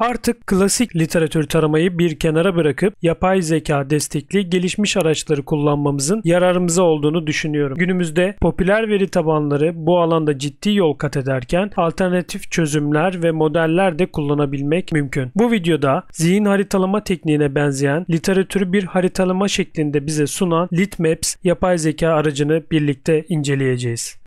Artık klasik literatür taramayı bir kenara bırakıp yapay zeka destekli gelişmiş araçları kullanmamızın yararımıza olduğunu düşünüyorum. Günümüzde popüler veri tabanları bu alanda ciddi yol kat ederken alternatif çözümler ve modeller de kullanabilmek mümkün. Bu videoda zihin haritalama tekniğine benzeyen literatürü bir haritalama şeklinde bize sunan Litmaps yapay zeka aracını birlikte inceleyeceğiz.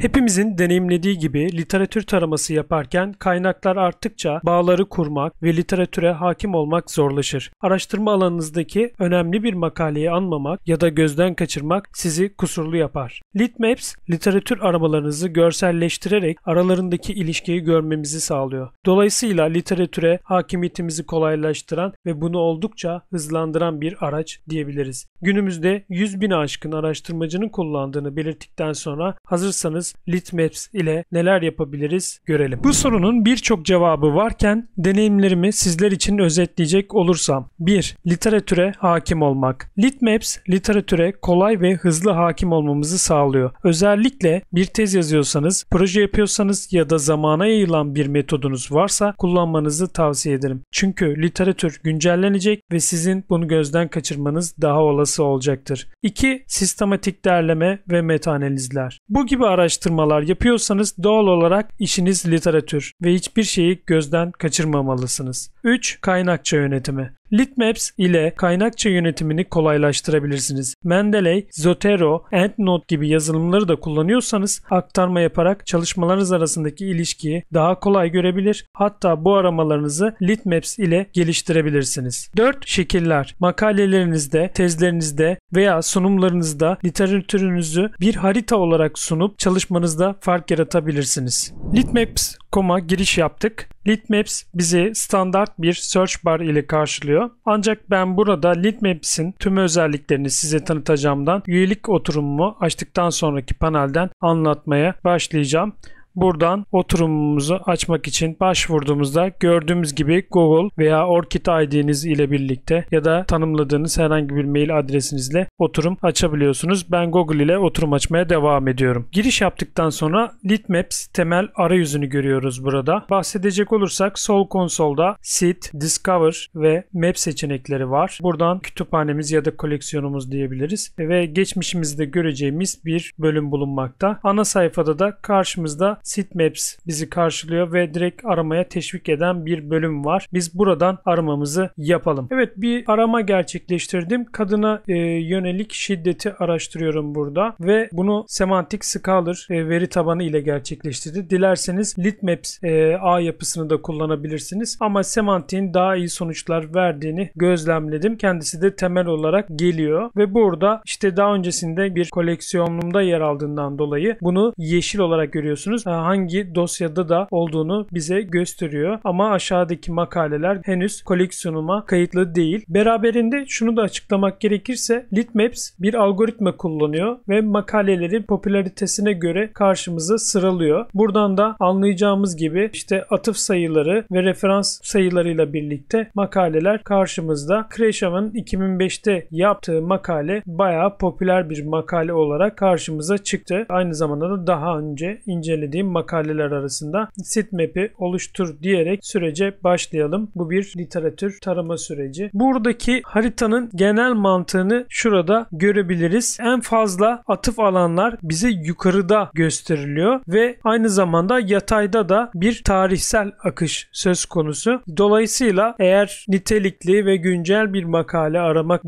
Hepimizin deneyimlediği gibi literatür taraması yaparken kaynaklar arttıkça bağları kurmak ve literatüre hakim olmak zorlaşır. Araştırma alanınızdaki önemli bir makaleyi anmamak ya da gözden kaçırmak sizi kusurlu yapar. Litmaps, literatür aramalarınızı görselleştirerek aralarındaki ilişkiyi görmemizi sağlıyor. Dolayısıyla literatüre hakimiyetimizi kolaylaştıran ve bunu oldukça hızlandıran bir araç diyebiliriz. Günümüzde 100 bin aşkın araştırmacının kullandığını belirttikten sonra hazırsanız yapacağız? Litmaps ile neler yapabiliriz görelim. Bu sorunun birçok cevabı varken deneyimlerimi sizler için özetleyecek olursam. 1. Literatüre hakim olmak. Litmaps literatüre kolay ve hızlı hakim olmamızı sağlıyor. Özellikle bir tez yazıyorsanız, proje yapıyorsanız ya da zamana yayılan bir metodunuz varsa kullanmanızı tavsiye ederim. Çünkü literatür güncellenecek ve sizin bunu gözden kaçırmanız daha olası olacaktır. 2. Sistematik derleme ve meta analizler. Bu gibi araçlar araştırmalar yapıyorsanız doğal olarak işiniz literatür ve hiçbir şeyi gözden kaçırmamalısınız. 3. Kaynakça yönetimi LitMaps ile kaynakça yönetimini kolaylaştırabilirsiniz. Mendeley, Zotero, EndNote gibi yazılımları da kullanıyorsanız aktarma yaparak çalışmalarınız arasındaki ilişkiyi daha kolay görebilir. Hatta bu aramalarınızı LitMaps ile geliştirebilirsiniz. 4. Şekiller Makalelerinizde, tezlerinizde veya sunumlarınızda literatürünüzü bir harita olarak sunup çalışmanızda fark yaratabilirsiniz. LitMaps com'a giriş yaptık. Leadmaps bizi standart bir search bar ile karşılıyor. Ancak ben burada Leadmaps'in tüm özelliklerini size tanıtacağımdan üyelik oturumumu açtıktan sonraki panelden anlatmaya başlayacağım. Buradan oturumumuzu açmak için başvurduğumuzda gördüğümüz gibi Google veya Orkid ID'niz ile birlikte ya da tanımladığınız herhangi bir mail adresinizle oturum açabiliyorsunuz. Ben Google ile oturum açmaya devam ediyorum. Giriş yaptıktan sonra Litmaps temel arayüzünü görüyoruz burada. Bahsedecek olursak sol konsolda Sit, Discover ve Map seçenekleri var. Buradan kütüphanemiz ya da koleksiyonumuz diyebiliriz ve geçmişimizde göreceğimiz bir bölüm bulunmakta. Ana sayfada da karşımızda Sitmaps bizi karşılıyor ve direkt aramaya teşvik eden bir bölüm var. Biz buradan aramamızı yapalım. Evet bir arama gerçekleştirdim. Kadına e, yönelik şiddeti araştırıyorum burada ve bunu Semantic Scholar e, veri tabanı ile gerçekleştirdi. Dilerseniz Litmaps e, ağ yapısını da kullanabilirsiniz ama Semantic'in daha iyi sonuçlar verdiğini gözlemledim. Kendisi de temel olarak geliyor ve burada işte daha öncesinde bir koleksiyonumda yer aldığından dolayı bunu yeşil olarak görüyorsunuz. Ha, hangi dosyada da olduğunu bize gösteriyor. Ama aşağıdaki makaleler henüz koleksiyonuma kayıtlı değil. Beraberinde şunu da açıklamak gerekirse Litmaps bir algoritma kullanıyor ve makaleleri popülaritesine göre karşımıza sıralıyor. Buradan da anlayacağımız gibi işte atıf sayıları ve referans sayılarıyla birlikte makaleler karşımızda. Cresham'ın 2005'te yaptığı makale bayağı popüler bir makale olarak karşımıza çıktı. Aynı zamanda da daha önce incelediğim derlediğim makaleler arasında sitmap'i oluştur diyerek sürece başlayalım. Bu bir literatür tarama süreci. Buradaki haritanın genel mantığını şurada görebiliriz. En fazla atıf alanlar bize yukarıda gösteriliyor ve aynı zamanda yatayda da bir tarihsel akış söz konusu. Dolayısıyla eğer nitelikli ve güncel bir makale aramak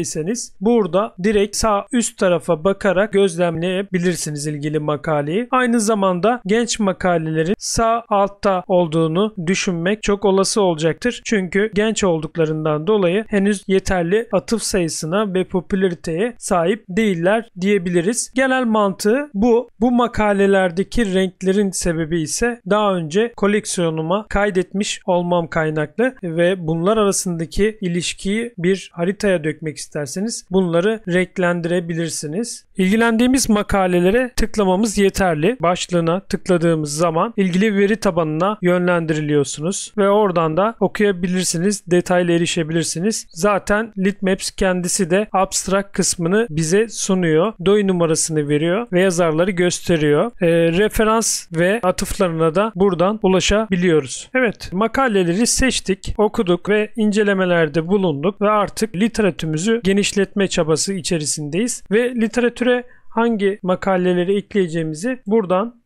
iseniz burada direkt sağ üst tarafa bakarak gözlemleyebilirsiniz ilgili makaleyi. Aynı zamanda zamanda genç makalelerin sağ altta olduğunu düşünmek çok olası olacaktır. Çünkü genç olduklarından dolayı henüz yeterli atıf sayısına ve popülariteye sahip değiller diyebiliriz. Genel mantığı bu. Bu makalelerdeki renklerin sebebi ise daha önce koleksiyonuma kaydetmiş olmam kaynaklı ve bunlar arasındaki ilişkiyi bir haritaya dökmek isterseniz bunları renklendirebilirsiniz. İlgilendiğimiz makalelere tıklamamız yeterli. Başlık başlığına tıkladığımız zaman ilgili veri tabanına yönlendiriliyorsunuz ve oradan da okuyabilirsiniz, detaylı erişebilirsiniz. Zaten Litmaps kendisi de abstract kısmını bize sunuyor. DOI numarasını veriyor ve yazarları gösteriyor. E, referans ve atıflarına da buradan ulaşabiliyoruz. Evet, makaleleri seçtik, okuduk ve incelemelerde bulunduk ve artık literatürümüzü genişletme çabası içerisindeyiz ve literatüre hangi makaleleri ekleyeceğimizi buradan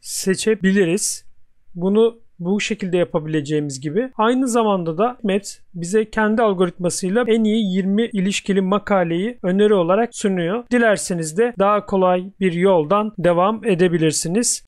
seçebiliriz. Bunu bu şekilde yapabileceğimiz gibi. Aynı zamanda da Met bize kendi algoritmasıyla en iyi 20 ilişkili makaleyi öneri olarak sunuyor. Dilerseniz de daha kolay bir yoldan devam edebilirsiniz.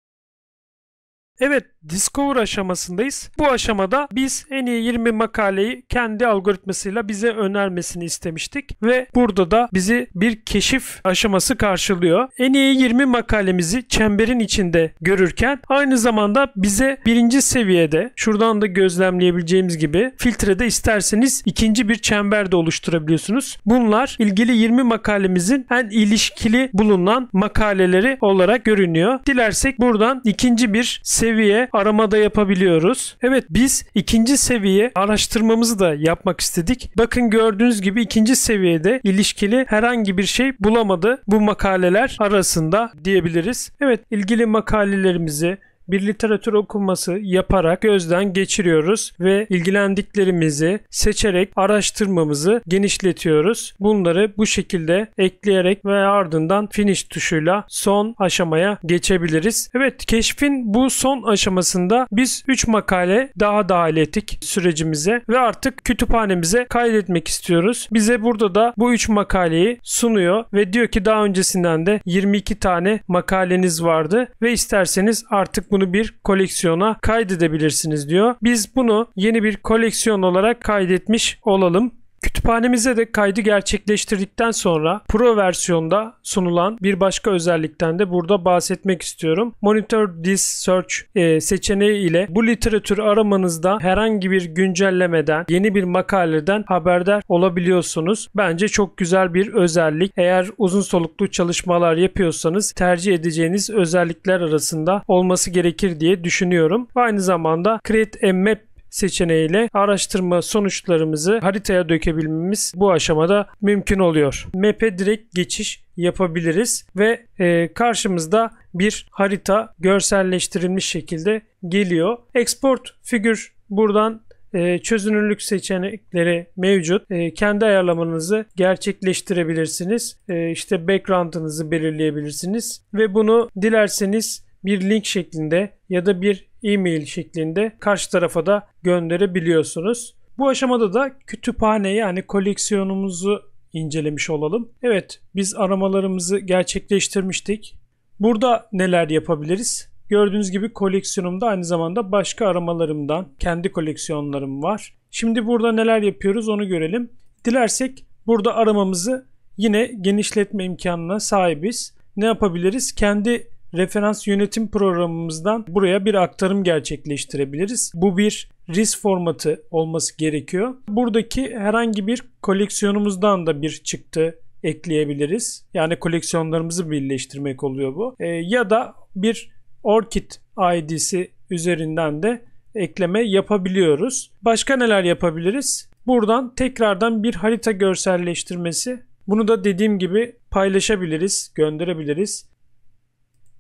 Evet Discover aşamasındayız. Bu aşamada biz en iyi 20 makaleyi kendi algoritmasıyla bize önermesini istemiştik ve burada da bizi bir keşif aşaması karşılıyor. En iyi 20 makalemizi çemberin içinde görürken aynı zamanda bize birinci seviyede şuradan da gözlemleyebileceğimiz gibi filtrede isterseniz ikinci bir çember de oluşturabiliyorsunuz. Bunlar ilgili 20 makalemizin en ilişkili bulunan makaleleri olarak görünüyor. Dilersek buradan ikinci bir seviyede seviye aramada yapabiliyoruz. Evet biz ikinci seviye araştırmamızı da yapmak istedik. Bakın gördüğünüz gibi ikinci seviyede ilişkili herhangi bir şey bulamadı bu makaleler arasında diyebiliriz. Evet ilgili makalelerimizi bir literatür okuması yaparak gözden geçiriyoruz ve ilgilendiklerimizi seçerek araştırmamızı genişletiyoruz. Bunları bu şekilde ekleyerek ve ardından finish tuşuyla son aşamaya geçebiliriz. Evet keşfin bu son aşamasında biz 3 makale daha dahil ettik sürecimize ve artık kütüphanemize kaydetmek istiyoruz. Bize burada da bu 3 makaleyi sunuyor ve diyor ki daha öncesinden de 22 tane makaleniz vardı ve isterseniz artık bunu bunu bir koleksiyona kaydedebilirsiniz diyor. Biz bunu yeni bir koleksiyon olarak kaydetmiş olalım. Kütüphanemize de kaydı gerçekleştirdikten sonra Pro versiyonda sunulan bir başka özellikten de burada bahsetmek istiyorum. Monitor This Search e, seçeneği ile bu literatür aramanızda herhangi bir güncellemeden, yeni bir makaleden haberdar olabiliyorsunuz. Bence çok güzel bir özellik. Eğer uzun soluklu çalışmalar yapıyorsanız tercih edeceğiniz özellikler arasında olması gerekir diye düşünüyorum. Aynı zamanda Create a Map seçeneğiyle araştırma sonuçlarımızı haritaya dökebilmemiz bu aşamada mümkün oluyor. Map'e direkt geçiş yapabiliriz ve e, karşımızda bir harita görselleştirilmiş şekilde geliyor. Export figür buradan e, çözünürlük seçenekleri mevcut. E, kendi ayarlamanızı gerçekleştirebilirsiniz. E, işte background'ınızı belirleyebilirsiniz ve bunu dilerseniz bir link şeklinde ya da bir e-mail şeklinde karşı tarafa da gönderebiliyorsunuz. Bu aşamada da kütüphane yani koleksiyonumuzu incelemiş olalım. Evet biz aramalarımızı gerçekleştirmiştik. Burada neler yapabiliriz? Gördüğünüz gibi koleksiyonumda aynı zamanda başka aramalarımdan kendi koleksiyonlarım var. Şimdi burada neler yapıyoruz onu görelim. Dilersek burada aramamızı yine genişletme imkanına sahibiz. Ne yapabiliriz? Kendi referans yönetim programımızdan buraya bir aktarım gerçekleştirebiliriz. Bu bir RIS formatı olması gerekiyor. Buradaki herhangi bir koleksiyonumuzdan da bir çıktı ekleyebiliriz. Yani koleksiyonlarımızı birleştirmek oluyor bu. E, ya da bir ORCID ID'si üzerinden de ekleme yapabiliyoruz. Başka neler yapabiliriz? Buradan tekrardan bir harita görselleştirmesi. Bunu da dediğim gibi paylaşabiliriz, gönderebiliriz.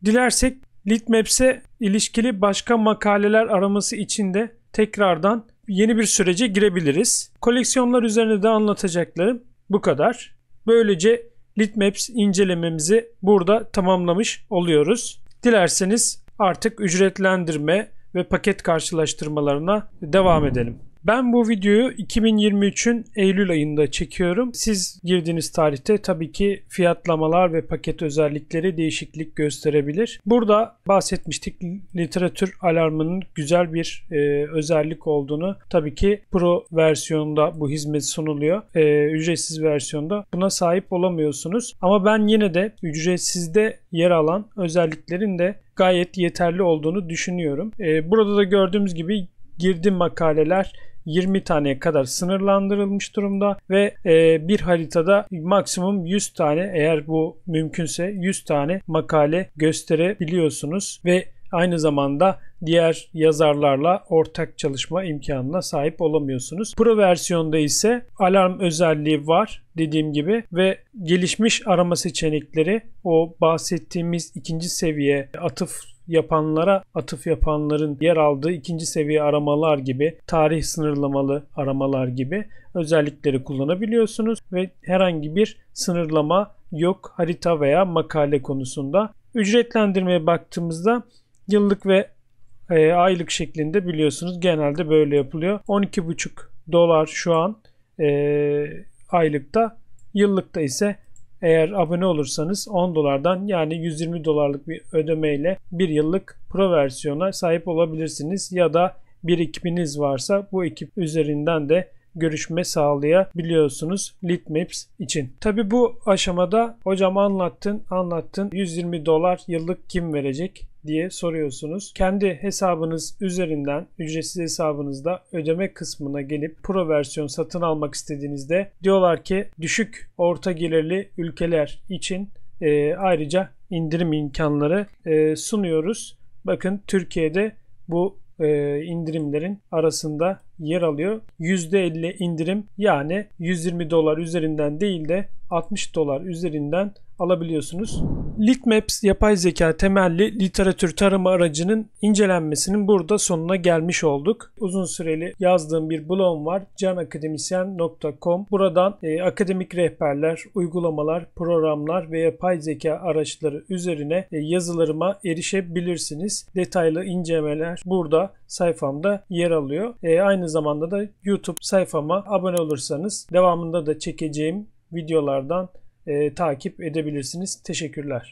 Dilersek Litmaps'e ilişkili başka makaleler araması için de tekrardan yeni bir sürece girebiliriz. Koleksiyonlar üzerine de anlatacaklarım bu kadar. Böylece Litmaps incelememizi burada tamamlamış oluyoruz. Dilerseniz artık ücretlendirme ve paket karşılaştırmalarına devam edelim. Ben bu videoyu 2023'ün Eylül ayında çekiyorum. Siz girdiğiniz tarihte tabii ki fiyatlamalar ve paket özellikleri değişiklik gösterebilir. Burada bahsetmiştik literatür alarmının güzel bir e, özellik olduğunu. Tabii ki Pro versiyonunda bu hizmet sunuluyor. E, ücretsiz versiyonda buna sahip olamıyorsunuz. Ama ben yine de ücretsizde yer alan özelliklerin de gayet yeterli olduğunu düşünüyorum. E, burada da gördüğümüz gibi girdi makaleler 20 taneye kadar sınırlandırılmış durumda ve e, bir haritada maksimum 100 tane eğer bu mümkünse 100 tane makale gösterebiliyorsunuz ve aynı zamanda diğer yazarlarla ortak çalışma imkanına sahip olamıyorsunuz. Pro versiyonda ise alarm özelliği var dediğim gibi ve gelişmiş arama seçenekleri o bahsettiğimiz ikinci seviye atıf yapanlara atıf yapanların yer aldığı ikinci seviye aramalar gibi tarih sınırlamalı aramalar gibi özellikleri kullanabiliyorsunuz ve herhangi bir sınırlama yok harita veya makale konusunda. Ücretlendirmeye baktığımızda Yıllık ve e, aylık şeklinde biliyorsunuz genelde böyle yapılıyor. 12,5 dolar şu an e, aylıkta. Yıllıkta ise eğer abone olursanız 10 dolardan yani 120 dolarlık bir ödemeyle bir yıllık pro versiyona sahip olabilirsiniz. Ya da bir ekibiniz varsa bu ekip üzerinden de görüşme sağlayabiliyorsunuz Litmaps için. Tabi bu aşamada hocam anlattın anlattın 120 dolar yıllık kim verecek? diye soruyorsunuz. Kendi hesabınız üzerinden ücretsiz hesabınızda ödeme kısmına gelip pro versiyon satın almak istediğinizde diyorlar ki düşük orta gelirli ülkeler için e, ayrıca indirim imkanları e, sunuyoruz. Bakın Türkiye'de bu e, indirimlerin arasında yer alıyor. %50 indirim yani 120 dolar üzerinden değil de 60 dolar üzerinden alabiliyorsunuz. Litmaps yapay zeka temelli literatür tarama aracının incelenmesinin burada sonuna gelmiş olduk. Uzun süreli yazdığım bir blogum var canakademisyen.com. Buradan e, akademik rehberler, uygulamalar, programlar ve yapay zeka araçları üzerine e, yazılarıma erişebilirsiniz. Detaylı incelemeler burada sayfamda yer alıyor. E, aynı zamanda da YouTube sayfama abone olursanız devamında da çekeceğim videolardan e, takip edebilirsiniz. Teşekkürler.